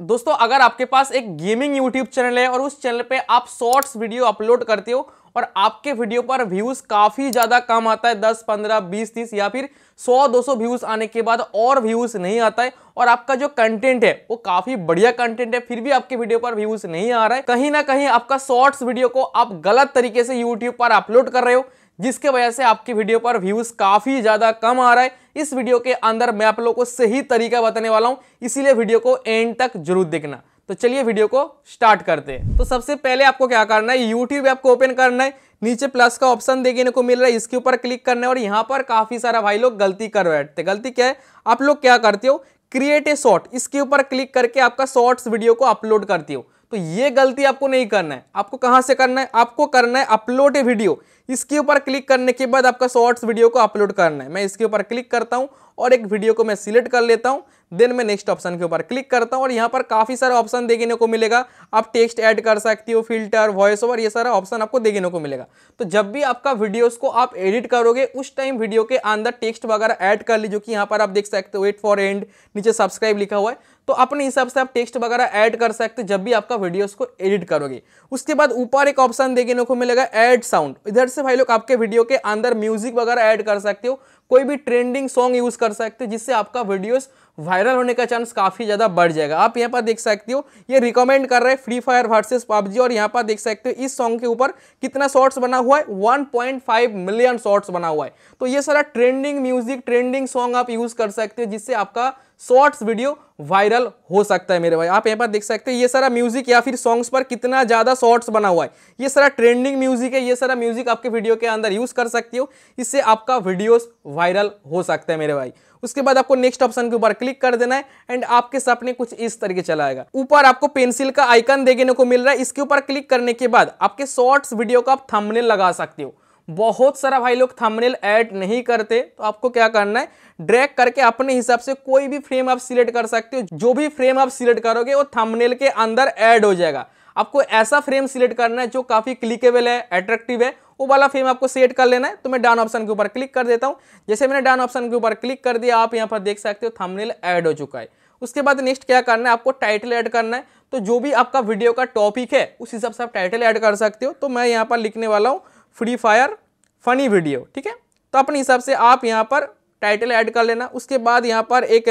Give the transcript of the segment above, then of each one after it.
दोस्तों अगर आपके पास एक गेमिंग यूट्यूब चैनल है और उस चैनल पे आप शॉर्ट्स वीडियो अपलोड करते हो और आपके वीडियो पर व्यूज काफी ज्यादा कम आता है दस पंद्रह बीस तीस या फिर सौ दो सौ व्यूज आने के बाद और व्यूज नहीं आता है और आपका जो कंटेंट है वो काफी बढ़िया कंटेंट है फिर भी आपके वीडियो पर व्यूज नहीं आ रहा है कहीं ना कहीं आपका शॉर्ट्स वीडियो को आप गलत तरीके से यूट्यूब पर अपलोड कर रहे हो जिसके वजह से आपकी वीडियो पर व्यूज़ काफ़ी ज़्यादा कम आ रहा है इस वीडियो के अंदर मैं आप लोगों को सही तरीका बताने वाला हूँ इसीलिए वीडियो को एंड तक जरूर देखना तो चलिए वीडियो को स्टार्ट करते हैं तो सबसे पहले आपको क्या करना है यूट्यूब ऐप को ओपन करना है नीचे प्लस का ऑप्शन देखने को मिल रहा है इसके ऊपर क्लिक करना है और यहाँ पर काफ़ी सारा भाई लोग गलती कर बैठते तो गलती क्या है आप लोग क्या करते हो क्रिएट ए शॉर्ट इसके ऊपर क्लिक करके आपका शॉर्ट्स वीडियो को अपलोड करती हो तो ये गलती आपको नहीं करना है आपको कहाँ से करना है आपको करना है अपलोड ए वीडियो इसके ऊपर क्लिक करने के बाद आपका शॉर्ट्स वीडियो को अपलोड करना है मैं इसके ऊपर क्लिक करता हूँ और एक वीडियो को मैं सिलेक्ट कर लेता हूँ देन मैं नेक्स्ट ऑप्शन के ऊपर क्लिक करता हूँ और यहाँ पर काफ़ी सारे ऑप्शन देखने को मिलेगा आप टेक्स्ट ऐड कर सकती हो फिल्टर वॉइस ओवर ये सारा ऑप्शन आपको देखने को मिलेगा तो जब भी आपका वीडियोस को आप एडिट करोगे उस टाइम वीडियो के अंदर टेक्स्ट वगैरह ऐड कर लीजिए कि यहाँ पर आप देख सकते हो वेट फॉर एंड नीचे सब्सक्राइब लिखा हुआ है तो अपने हिसाब से आप टेक्स्ट वगैरह ऐड कर सकते जब भी आपका वीडियोस को एडिट करोगे उसके बाद ऊपर एक ऑप्शन देखने को मिलेगा ऐड साउंड इधर से भाई लोग आपके वीडियो के अंदर म्यूजिक वगैरह ऐड कर सकते हो कोई भी ट्रेंडिंग सॉन्ग यूज़ कर सकते हो जिससे आपका वीडियोस वायरल होने का चांस काफ़ी ज़्यादा बढ़ जाएगा आप यहाँ पर देख सकते हो ये रिकमेंड कर रहे हैं फ्री फायर वर्सेस पबजी और यहाँ पर देख सकते हो इस सॉन्ग के ऊपर कितना शॉर्ट्स बना हुआ है 1.5 मिलियन शॉर्ट्स बना हुआ है तो ये सारा ट्रेंडिंग म्यूजिक ट्रेंडिंग सॉन्ग आप यूज़ कर सकते हो जिससे आपका शॉर्ट्स वीडियो वायरल हो सकता है मेरे भाई आप यहाँ पर देख सकते हैं ये सारा म्यूजिक या फिर सॉन्ग्स पर कितना ज़्यादा शॉर्ट्स बना हुआ है ये सारा ट्रेंडिंग म्यूजिक है ये सारा म्यूजिक आपके वीडियो के अंदर यूज़ कर सकती हो इससे आपका वीडियोस वायरल हो सकता है मेरे भाई उसके बाद आपको नेक्स्ट ऑप्शन के ऊपर क्लिक कर देना है एंड आपके सपने कुछ इस तरीके चलाएगा ऊपर आपको पेंसिल का आइकन देखने को मिल रहा है इसके ऊपर क्लिक करने के बाद आपके शॉर्ट्स वीडियो का आप थंबनेल लगा सकते हो बहुत सारा भाई लोग थंबनेल ऐड नहीं करते तो आपको क्या करना है ड्रैग करके अपने हिसाब से कोई भी फ्रेम आप सिलेक्ट कर सकते हो जो भी फ्रेम आप सिलेक्ट करोगे वो थंबनेल के अंदर ऐड हो जाएगा आपको ऐसा फ्रेम सिलेक्ट करना है जो काफ़ी क्लिकेबल है एट्रैक्टिव है वो वाला फ्रेम आपको सेट कर लेना है तो मैं डाउन ऑप्शन के ऊपर क्लिक कर देता हूँ जैसे मैंने डाउन ऑप्शन के ऊपर क्लिक कर दिया आप यहाँ पर देख सकते हो थंबनेल ऐड हो चुका है उसके बाद नेक्स्ट क्या करना है आपको टाइटल ऐड करना है तो जो भी आपका वीडियो का टॉपिक है उस हिसाब से आप टाइटल ऐड कर सकते हो तो मैं यहाँ पर लिखने वाला हूँ फ्री फायर फनी वीडियो ठीक है तो अपने हिसाब से आप यहाँ पर टाइटल ऐड कर लेना उसके बाद यहाँ पर एक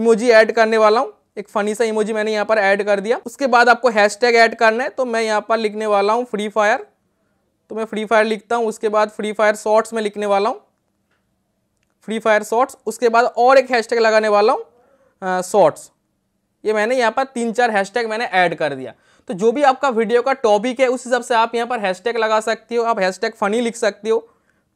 इमोजी ऐड करने वाला हूँ एक फनी सा इमोजी मैंने यहाँ पर ऐड कर दिया उसके बाद आपको हैशटैग ऐड करना है तो मैं यहाँ पर लिखने वाला हूँ फ्री फायर तो मैं फ्री फायर लिखता हूँ उसके बाद फ्री फायर शॉर्ट्स में लिखने वाला हूँ फ्री फायर शॉर्ट्स उसके बाद और एक हैशटैग लगाने वाला हूँ शॉर्ट्स ये मैंने यहाँ पर तीन चार हैशटैग मैंने ऐड कर दिया तो जो भी आपका वीडियो का टॉपिक है उस हिसाब से आप यहाँ पर हैशटैग लगा सकते हो आप हैशटैग फ़नी लिख सकते हो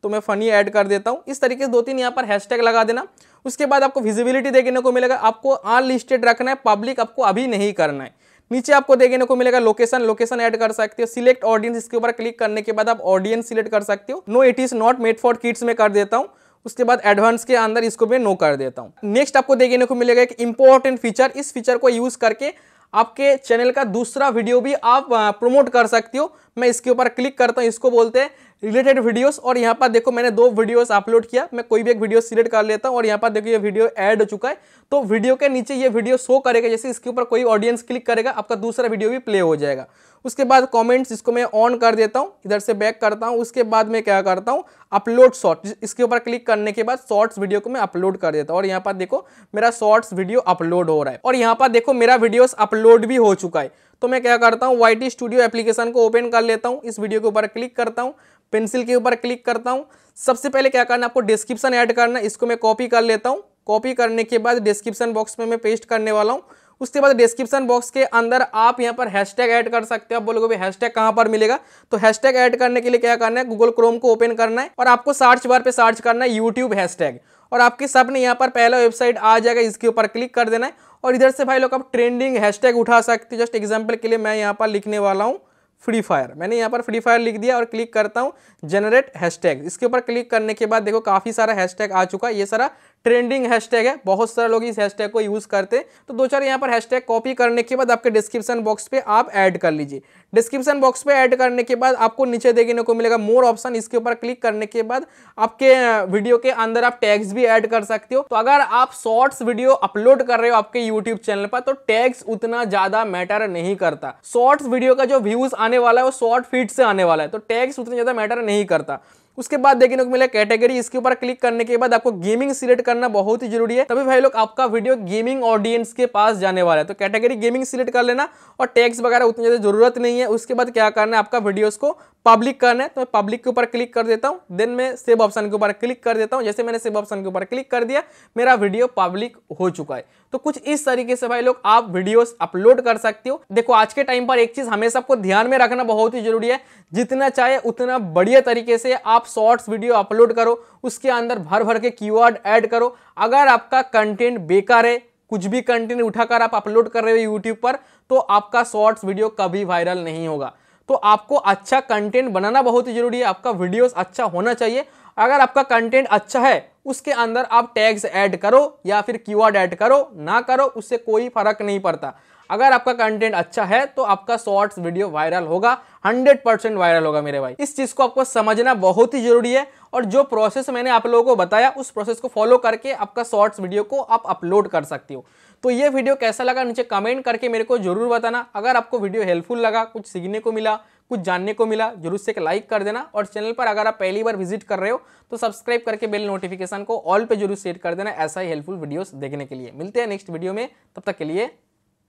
तो मैं फ़नी ऐड कर देता हूँ इस तरीके से दो तीन यहाँ पर हैशटैग लगा देना उसके बाद आपको विजिबिलिटी देखने को मिलेगा आपको अनलिस्टेड रखना है पब्लिक आपको अभी नहीं करना है नीचे आपको देखने को मिलेगा लोकेशन लोकेशन ऐड कर सकते हो सिलेक्ट ऑडियंस इसके ऊपर क्लिक करने के बाद आप ऑडियंस सिलेक्ट कर सकते हो no it is not made for kids में कर देता हूँ उसके बाद एडवांस के अंदर इसको मैं नो कर देता हूँ नेक्स्ट आपको देखने को मिलेगा एक इंपॉर्टेंट फीचर इस फीचर को यूज़ करके आपके चैनल का दूसरा वीडियो भी आप प्रोमोट कर सकती हो मैं इसके ऊपर क्लिक करता हूँ इसको बोलते हैं रिलेटेड वीडियोस और यहाँ पर देखो मैंने दो वीडियोस अपलोड किया मैं कोई भी एक वीडियो सिलेक्ट कर लेता हूँ और यहाँ पर देखो ये वीडियो ऐड हो चुका है तो वीडियो के नीचे ये वीडियो शो करेगा जैसे इसके ऊपर कोई ऑडियंस क्लिक करेगा आपका दूसरा वीडियो भी प्ले हो जाएगा उसके बाद कमेंट्स इसको मैं ऑन कर देता हूँ इधर से बैक करता हूँ उसके बाद मैं क्या करता हूँ अपलोड शॉर्ट इसके ऊपर क्लिक करने के बाद शॉर्ट्स वीडियो को मैं अपलोड कर देता हूँ और यहाँ पर देखो मेरा शॉर्ट्स वीडियो अपलोड हो रहा है और यहाँ पर देखो मेरा वीडियोस अपलोड भी हो चुका है तो मैं क्या करता हूँ वाई स्टूडियो एप्लीकेशन को ओपन कर लेता हूँ इस वीडियो के ऊपर क्लिक करता हूँ पेंसिल के ऊपर क्लिक करता हूँ सबसे पहले क्या करना आपको डिस्क्रिप्शन ऐड करना इसको मैं कॉपी कर लेता हूँ कॉपी करने के बाद डिस्क्रिप्शन बॉक्स में मैं पेस्ट करने वाला हूँ उसके बाद डिस्क्रिप्शन बॉक्स के अंदर आप यहाँ पर हैशटैग ऐड कर सकते हो आप बोलोगे भाई हैशटैग कहाँ पर मिलेगा तो हैशटैग ऐड करने के लिए क्या करना है गूगल क्रोम को ओपन करना है और आपको सर्च बार पे सर्च करना है यूट्यूब हैशटैग और आपके सामने यहाँ पर पहला वेबसाइट आ जाएगा इसके ऊपर क्लिक कर देना है और इधर से भाई लोग आप ट्रेंडिंग हैशटैग उठा सकते हैं जस्ट एग्जाम्पल के लिए मैं यहाँ पर लिखने वाला हूँ फ्री फायर मैंने यहाँ पर फ्री फायर लिख दिया और क्लिक करता हूँ जनरेट हैशटैग इसके ऊपर क्लिक करने के बाद देखो काफ़ी सारा हैशटैग आ चुका है ये सारा ट्रेंडिंग हैशटैग है बहुत सारे लोग इस हैशटैग को यूज़ करते हैं तो दो चार यहाँ पर हैशटैग कॉपी करने के बाद आपके डिस्क्रिप्शन बॉक्स पे आप ऐड कर लीजिए डिस्क्रिप्शन बॉक्स पे ऐड करने के बाद आपको नीचे देखने को मिलेगा मोर ऑप्शन इसके ऊपर क्लिक करने के बाद आपके वीडियो के अंदर आप टैग्स भी ऐड कर सकते हो तो अगर आप शॉर्ट्स वीडियो अपलोड कर रहे हो आपके यूट्यूब चैनल पर तो टैग्स उतना ज़्यादा मैटर नहीं करता शॉर्ट्स वीडियो का जो व्यूज़ आने वाला है वो शॉर्ट फीड से आने वाला है तो टैग्स उतना ज़्यादा मैटर नहीं करता उसके बाद देखने को मिला कैटेगरी इसके ऊपर क्लिक करने के बाद आपको गेमिंग सिलेक्ट करना बहुत ही जरूरी है तभी भाई लोग आपका वीडियो गेमिंग ऑडियंस के पास जाने वाला है तो कैटेगरी गेमिंग सिलेक्ट कर लेना और टैक्स वगैरह उतनी ज़्यादा जरूरत नहीं है उसके बाद क्या करना है आपका वीडियोस को पब्लिक करना है तो मैं पब्लिक के ऊपर क्लिक कर देता हूँ देन मैं सेव ऑप्शन के ऊपर क्लिक कर देता हूँ जैसे मैंने सेव ऑप्शन के ऊपर क्लिक कर दिया मेरा वीडियो पब्लिक हो चुका है तो कुछ इस तरीके से भाई लोग आप वीडियोस अपलोड कर सकते हो देखो आज के टाइम पर एक चीज हमें सबको ध्यान में रखना बहुत ही जरूरी है जितना चाहे उतना बढ़िया तरीके से आप शॉर्ट्स वीडियो अपलोड करो उसके अंदर भर भर के कीवर्ड एड करो अगर आपका कंटेंट बेकार है कुछ भी कंटेंट उठाकर आप अपलोड कर रहे हो यूट्यूब पर तो आपका शॉर्ट्स वीडियो कभी वायरल नहीं होगा तो आपको अच्छा कंटेंट बनाना बहुत ही ज़रूरी है आपका वीडियोस अच्छा होना चाहिए अगर आपका कंटेंट अच्छा है उसके अंदर आप टैग्स ऐड करो या फिर कीवर्ड ऐड करो ना करो उससे कोई फर्क नहीं पड़ता अगर आपका कंटेंट अच्छा है तो आपका शॉर्ट्स वीडियो वायरल होगा 100% वायरल होगा मेरे भाई इस चीज़ को आपको समझना बहुत ही जरूरी है और जो प्रोसेस मैंने आप लोगों को बताया उस प्रोसेस को फॉलो करके आपका शॉर्ट्स वीडियो को आप अपलोड कर सकती हो तो ये वीडियो कैसा लगा नीचे कमेंट करके मेरे को जरूर बताना अगर आपको वीडियो हेल्पफुल लगा कुछ सीखने को मिला कुछ जानने को मिला जरूर से एक लाइक कर देना और चैनल पर अगर आप पहली बार विजिट कर रहे हो तो सब्सक्राइब करके बेल नोटिफिकेशन को ऑल पे जरूर सेट कर देना ऐसा ही हेल्पफुल वीडियोस देखने के लिए मिलते हैं नेक्स्ट वीडियो में तब तक के लिए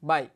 Bye.